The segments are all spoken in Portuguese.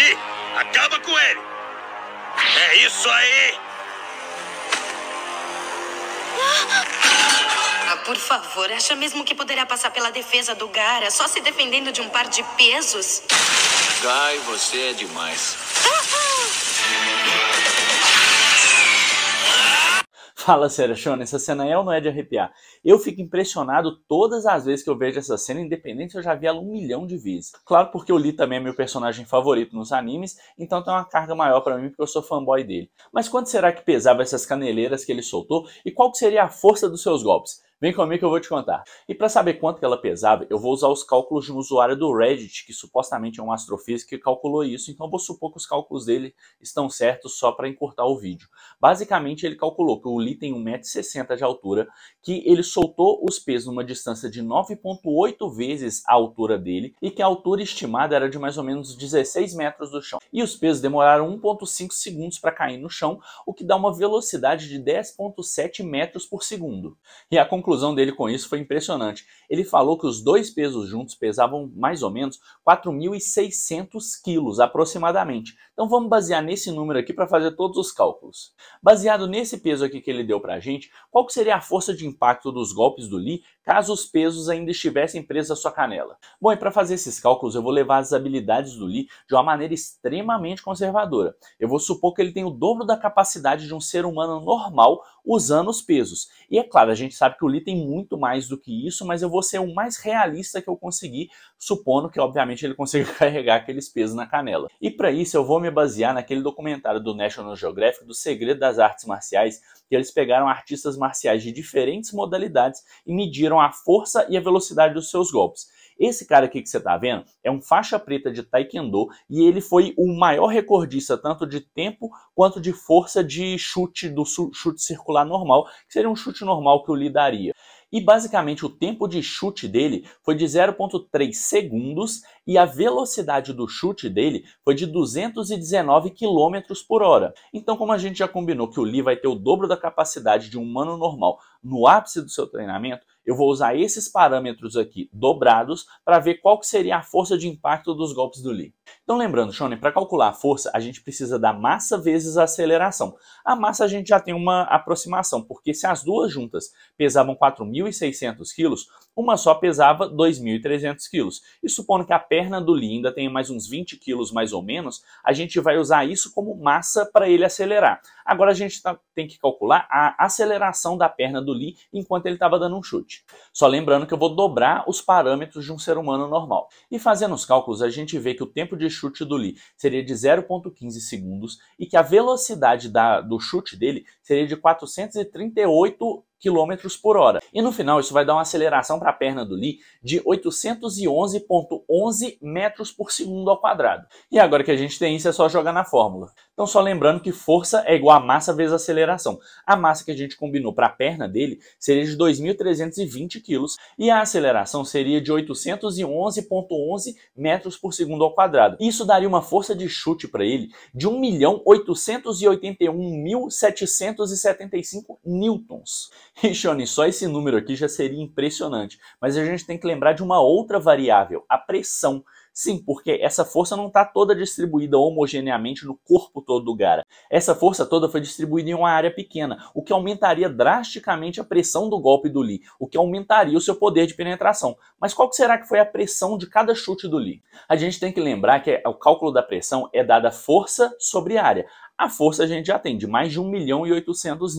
ali! Acaba com ele! É isso aí! Ah, por favor, acha mesmo que poderá passar pela defesa do Gara só se defendendo de um par de pesos? Guy, você é demais. Fala sério, Shona, essa cena é ou não é de arrepiar? Eu fico impressionado todas as vezes que eu vejo essa cena, independente se eu já vi ela um milhão de vezes. Claro, porque o Lee também é meu personagem favorito nos animes, então tem uma carga maior para mim porque eu sou fanboy dele. Mas quanto será que pesava essas caneleiras que ele soltou e qual seria a força dos seus golpes? Vem comigo que eu vou te contar. E para saber quanto que ela pesava, eu vou usar os cálculos de um usuário do Reddit, que supostamente é um astrofísico que calculou isso, então eu vou supor que os cálculos dele estão certos só para encurtar o vídeo. Basicamente, ele calculou que o Li tem 1,60m de altura, que ele soltou os pesos numa distância de 9,8 vezes a altura dele e que a altura estimada era de mais ou menos 16 metros do chão. E os pesos demoraram 1,5 segundos para cair no chão, o que dá uma velocidade de 10,7 metros por segundo. E a conclusão conclusão dele com isso foi impressionante. Ele falou que os dois pesos juntos pesavam mais ou menos 4.600 quilos aproximadamente. Então vamos basear nesse número aqui para fazer todos os cálculos. Baseado nesse peso aqui que ele deu para a gente, qual seria a força de impacto dos golpes do Lee caso os pesos ainda estivessem presos à sua canela? Bom, e para fazer esses cálculos eu vou levar as habilidades do Lee de uma maneira extremamente conservadora. Eu vou supor que ele tem o dobro da capacidade de um ser humano normal usando os pesos. E é claro, a gente sabe que o Lee ele tem muito mais do que isso, mas eu vou ser o mais realista que eu conseguir, supondo que, obviamente, ele consiga carregar aqueles pesos na canela. E para isso, eu vou me basear naquele documentário do National Geographic, do Segredo das Artes Marciais, que eles pegaram artistas marciais de diferentes modalidades e mediram a força e a velocidade dos seus golpes. Esse cara aqui que você está vendo é um faixa preta de taekwondo e ele foi o maior recordista tanto de tempo quanto de força de chute, do chute circular normal, que seria um chute normal que eu lhe daria. E basicamente o tempo de chute dele foi de 0.3 segundos e a velocidade do chute dele foi de 219 km por hora. Então, como a gente já combinou que o Lee vai ter o dobro da capacidade de um humano normal no ápice do seu treinamento, eu vou usar esses parâmetros aqui dobrados para ver qual que seria a força de impacto dos golpes do Lee. Então lembrando, Shonen, para calcular a força, a gente precisa da massa vezes a aceleração. A massa a gente já tem uma aproximação, porque se as duas juntas pesavam 4.600 quilos, uma só pesava 2.300 quilos. E supondo que a perna do Lee ainda tenha mais uns 20 quilos mais ou menos, a gente vai usar isso como massa para ele acelerar. Agora a gente tá, tem que calcular a aceleração da perna do Lee enquanto ele estava dando um chute. Só lembrando que eu vou dobrar os parâmetros de um ser humano normal. E fazendo os cálculos, a gente vê que o tempo de chute do Lee seria de 0,15 segundos e que a velocidade da, do chute dele seria de 438 km por hora. E no final isso vai dar uma aceleração para a perna do Lee de 811.11 metros por segundo ao quadrado. E agora que a gente tem isso é só jogar na fórmula. Então só lembrando que força é igual a massa vezes aceleração. A massa que a gente combinou para a perna dele seria de 2.320 kg e a aceleração seria de 811.11 metros por segundo ao quadrado. Isso daria uma força de chute para ele de 1.881.775 newtons. E, só esse número aqui já seria impressionante. Mas a gente tem que lembrar de uma outra variável, a pressão. Sim, porque essa força não está toda distribuída homogeneamente no corpo todo do Gara. Essa força toda foi distribuída em uma área pequena, o que aumentaria drasticamente a pressão do golpe do Lee, o que aumentaria o seu poder de penetração. Mas qual será que foi a pressão de cada chute do Lee? A gente tem que lembrar que é, o cálculo da pressão é dada força sobre área. A força a gente já tem de mais de 1 milhão e 800,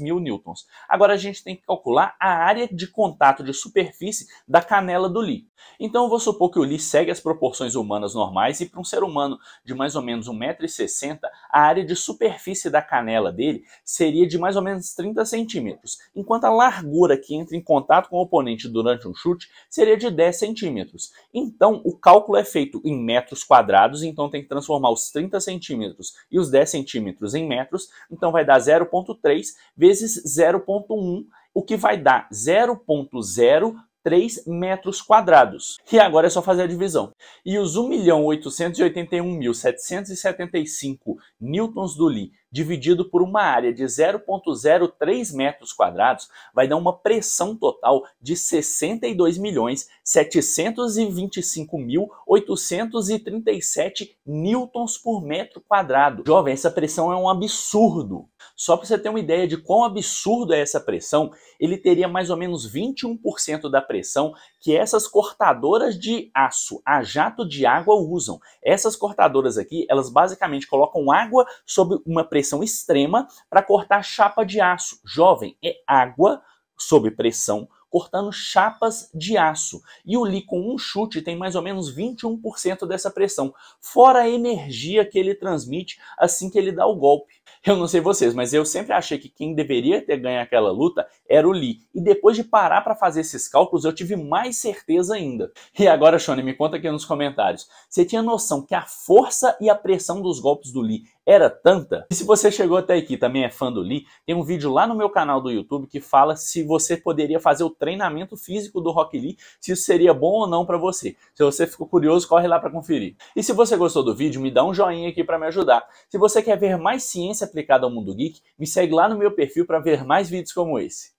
mil newtons. Agora a gente tem que calcular a área de contato de superfície da canela do Li. Então eu vou supor que o Li segue as proporções humanas normais e para um ser humano de mais ou menos 1,60m, a área de superfície da canela dele seria de mais ou menos 30 centímetros, enquanto a largura que entra em contato com o oponente durante um chute seria de 10 centímetros. Então o cálculo é feito em metros quadrados, então tem que transformar os 30 centímetros e os os 10 centímetros em metros, então vai dar 0,3 vezes 0,1, o que vai dar 0,0 3 metros quadrados. E agora é só fazer a divisão. E os 1.881.775 newtons do Li dividido por uma área de 0.03 metros quadrados vai dar uma pressão total de 62.725.837 newtons por metro quadrado. Jovem, essa pressão é um absurdo. Só para você ter uma ideia de quão absurdo é essa pressão, ele teria mais ou menos 21% da pressão que essas cortadoras de aço a jato de água usam. Essas cortadoras aqui, elas basicamente colocam água sob uma pressão extrema para cortar chapa de aço. Jovem, é água sob pressão cortando chapas de aço. E o Lee, com um chute, tem mais ou menos 21% dessa pressão, fora a energia que ele transmite assim que ele dá o golpe. Eu não sei vocês, mas eu sempre achei que quem deveria ter ganho aquela luta era o Lee. E depois de parar para fazer esses cálculos, eu tive mais certeza ainda. E agora, Shone, me conta aqui nos comentários. Você tinha noção que a força e a pressão dos golpes do Lee era tanta. E se você chegou até aqui também é fã do Lee, tem um vídeo lá no meu canal do YouTube que fala se você poderia fazer o treinamento físico do Rock Lee, se isso seria bom ou não para você. Se você ficou curioso, corre lá para conferir. E se você gostou do vídeo, me dá um joinha aqui para me ajudar. Se você quer ver mais ciência aplicada ao mundo geek, me segue lá no meu perfil para ver mais vídeos como esse.